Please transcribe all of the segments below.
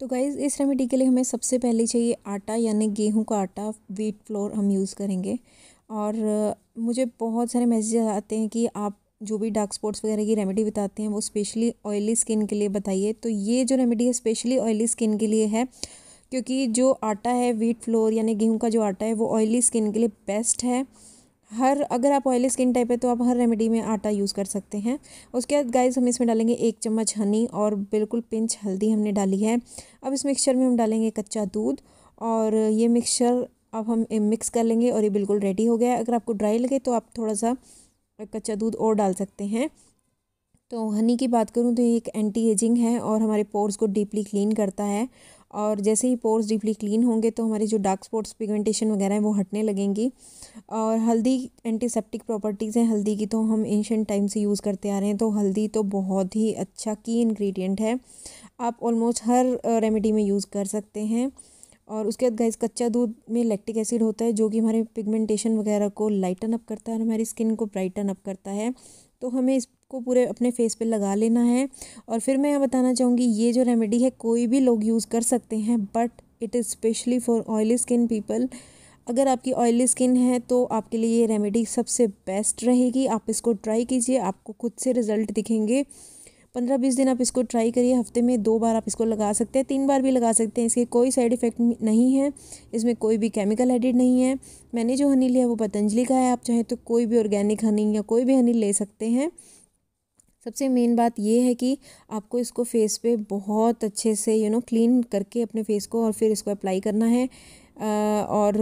तो गाइज़ इस रेमेडी के लिए हमें सबसे पहले चाहिए आटा यानी गेहूं का आटा वीट फ्लोर हम यूज़ करेंगे और मुझे बहुत सारे मैसेज आते हैं कि आप जो भी डार्क स्पॉट्स वगैरह की रेमेडी बताते हैं वो स्पेशली ऑयली स्किन के लिए बताइए तो ये जो रेमेडी है स्पेशली ऑयली स्किन के लिए है क्योंकि जो आटा है वीट फ्लोर यानी गेहूँ का जो आटा है वो ऑयली स्किन के लिए बेस्ट है हर अगर आप ऑयली स्किन टाइप है तो आप हर रेमेडी में आटा यूज़ कर सकते हैं उसके बाद गाइस हम इसमें डालेंगे एक चम्मच हनी और बिल्कुल पिंच हल्दी हमने डाली है अब इस मिक्सचर में हम डालेंगे कच्चा दूध और ये मिक्सचर अब हम मिक्स कर लेंगे और ये बिल्कुल रेडी हो गया है अगर आपको ड्राई लगे तो आप थोड़ा सा कच्चा दूध और डाल सकते हैं तो हनी की बात करूँ तो ये एक एंटी एजिंग है और हमारे पोर्स को डीपली क्लीन करता है और जैसे ही पोर्स डीपली क्लीन होंगे तो हमारे जो डार्क स्पॉट्स पिगमेंटेशन वगैरह हैं वो हटने लगेंगी और हल्दी एंटीसेप्टिक प्रॉपर्टीज़ हैं हल्दी की तो हम एंशेंट टाइम से यूज़ करते आ रहे हैं तो हल्दी तो बहुत ही अच्छा की इन्ग्रीडियंट है आप ऑलमोस्ट हर रेमेडी में यूज़ कर सकते हैं और उसके बाद गैस कच्चा दूध में लैक्टिक एसिड होता है जो कि हमारे पिगमेंटेशन वगैरह को लाइटन अप करता है और हमारी स्किन को ब्राइटन अप करता है तो हमें इस को पूरे अपने फेस पे लगा लेना है और फिर मैं यहाँ बताना चाहूँगी ये जो रेमेडी है कोई भी लोग यूज़ कर सकते हैं but it is specially for oily skin people अगर आपकी ऑयली स्किन है तो आपके लिए ये रेमेडी सबसे बेस्ट रहेगी आप इसको ट्राई कीजिए आपको खुद से रिज़ल्ट दिखेंगे पंद्रह बीस दिन आप इसको ट्राई करिए हफ्ते में दो बार आप इसको लगा सकते हैं तीन बार भी लगा सकते हैं इसके कोई साइड इफ़ेक्ट नहीं है इसमें कोई भी केमिकल एडिड नहीं है मैंने जो हनी लिया वो पतंजलि का है आप चाहे तो कोई भी ऑर्गेनिक हनी या कोई भी हनी ले सकते हैं सबसे मेन बात ये है कि आपको इसको फेस पे बहुत अच्छे से यू नो क्लीन करके अपने फेस को और फिर इसको अप्लाई करना है और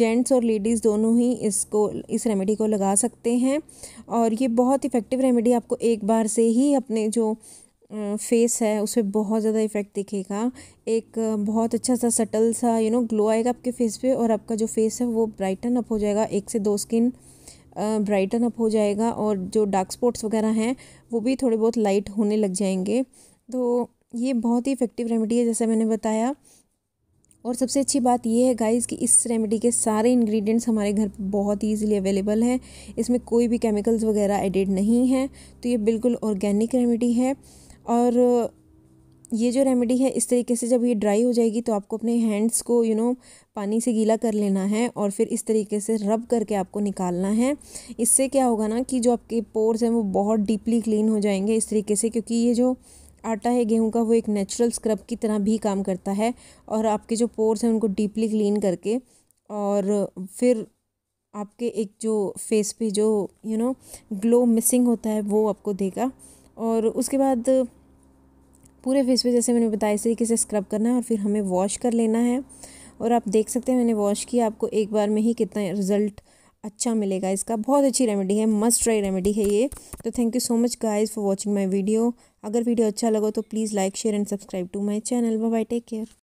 जेंट्स और लेडीज़ दोनों ही इसको इस रेमेडी को लगा सकते हैं और ये बहुत इफ़ेक्टिव रेमेडी आपको एक बार से ही अपने जो फेस है उस पर बहुत ज़्यादा इफ़ेक्ट दिखेगा एक बहुत अच्छा सा सटल सा यू नो ग्लो आएगा आपके फेस पे और आपका जो फेस है वो ब्राइटन अप हो जाएगा एक से दो स्किन ब्राइटन अप हो जाएगा और जो डार्क स्पॉट्स वगैरह हैं वो भी थोड़े बहुत लाइट होने लग जाएंगे तो ये बहुत ही इफ़ेक्टिव रेमेडी है जैसा मैंने बताया और सबसे अच्छी बात यह है गाइस कि इस रेमेडी के सारे इंग्रेडिएंट्स हमारे घर पर बहुत ही ईजिली अवेलेबल हैं इसमें कोई भी केमिकल्स वगैरह एडिड नहीं हैं तो ये बिल्कुल ऑर्गेनिक रेमेडी है और ये जो रेमेडी है इस तरीके से जब ये ड्राई हो जाएगी तो आपको अपने हैंड्स को यू you नो know, पानी से गीला कर लेना है और फिर इस तरीके से रब करके आपको निकालना है इससे क्या होगा ना कि जो आपके पोर्स हैं वो बहुत डीपली क्लीन हो जाएंगे इस तरीके से क्योंकि ये जो आटा है गेहूं का वो एक नेचुरल स्क्रब की तरह भी काम करता है और आपके जो पोर्स हैं उनको डीपली क्लीन करके और फिर आपके एक जो फेस पे जो यू नो ग्लो मिसिंग होता है वो आपको देगा और उसके बाद पूरे फेस पे जैसे मैंने बताया इस तरीके से स्क्रब करना है और फिर हमें वॉश कर लेना है और आप देख सकते हैं मैंने वॉश किया आपको एक बार में ही कितना रिजल्ट अच्छा मिलेगा इसका बहुत अच्छी रेमेडी है मस्ट ट्राई रेमेडी है ये तो thank you so much guys for watching my video अगर वीडियो अच्छा लगा तो please like share and subscribe to my channel bye take care